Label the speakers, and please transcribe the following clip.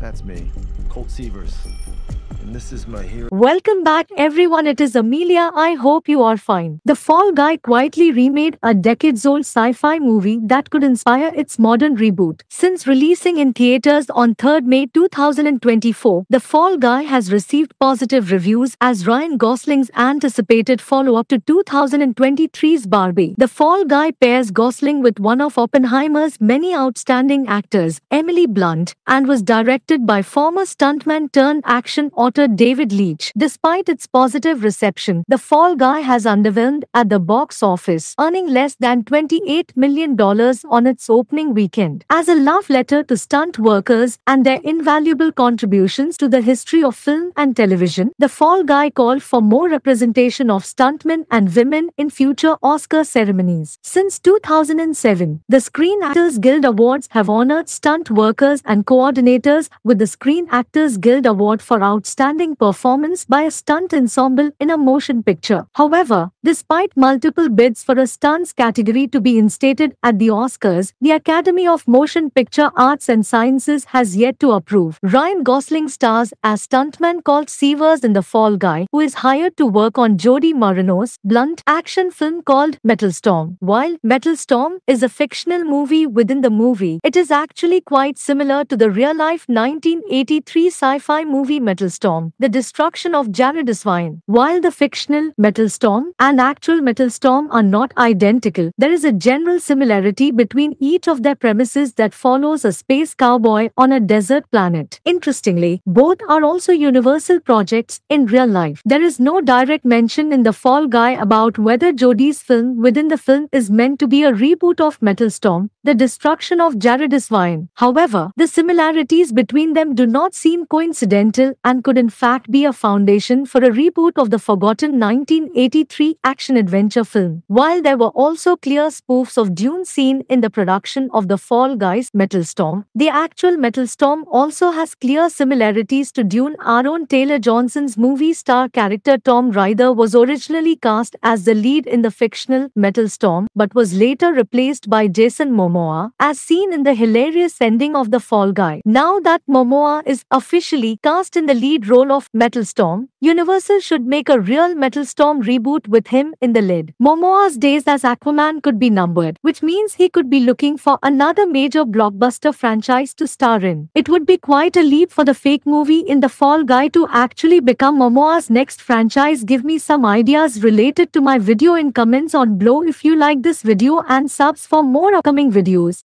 Speaker 1: That's me. Colt Seavers. And this is my hero. Welcome back, everyone. It is Amelia. I hope you are fine. The Fall Guy quietly remade a decades old sci fi movie that could inspire its modern reboot. Since releasing in theaters on 3rd May 2024, The Fall Guy has received positive reviews as Ryan Gosling's anticipated follow up to 2023's Barbie. The Fall Guy pairs Gosling with one of Oppenheimer's many outstanding actors, Emily Blunt, and was directed by former stuntman turned action author. David Leitch. Despite its positive reception, The Fall Guy has underwhelmed at the box office, earning less than $28 million on its opening weekend. As a love letter to stunt workers and their invaluable contributions to the history of film and television, The Fall Guy called for more representation of stuntmen and women in future Oscar ceremonies. Since 2007, the Screen Actors Guild Awards have honored stunt workers and coordinators with the Screen Actors Guild Award for Outstanding outstanding performance by a stunt ensemble in a motion picture. However, despite multiple bids for a stunts category to be instated at the Oscars, the Academy of Motion Picture Arts and Sciences has yet to approve. Ryan Gosling stars as stuntman called Severs in The Fall Guy, who is hired to work on Jodie Marino's blunt action film called Metal Storm. While Metal Storm is a fictional movie within the movie, it is actually quite similar to the real-life 1983 sci-fi movie Metal Storm. The Destruction of Jaredisvine. While the fictional Metal Storm and actual Metal Storm are not identical, there is a general similarity between each of their premises that follows a space cowboy on a desert planet. Interestingly, both are also Universal projects in real life. There is no direct mention in The Fall Guy about whether Jodie's film within the film is meant to be a reboot of Metal Storm, The Destruction of Jaredisvine. However, the similarities between them do not seem coincidental and could would in fact be a foundation for a reboot of the forgotten 1983 action-adventure film, while there were also clear spoofs of Dune seen in the production of the Fall Guys Metal Storm. The actual Metal Storm also has clear similarities to Dune. Aaron Taylor Johnson's movie star character Tom Ryder was originally cast as the lead in the fictional Metal Storm, but was later replaced by Jason Momoa, as seen in the hilarious ending of The Fall Guy. Now that Momoa is officially cast in the lead role of Metal Storm. Universal should make a real Metal Storm reboot with him in the lid. Momoa's days as Aquaman could be numbered, which means he could be looking for another major blockbuster franchise to star in. It would be quite a leap for the fake movie in The Fall Guy to actually become Momoa's next franchise. Give me some ideas related to my video in comments on below if you like this video and subs for more upcoming videos.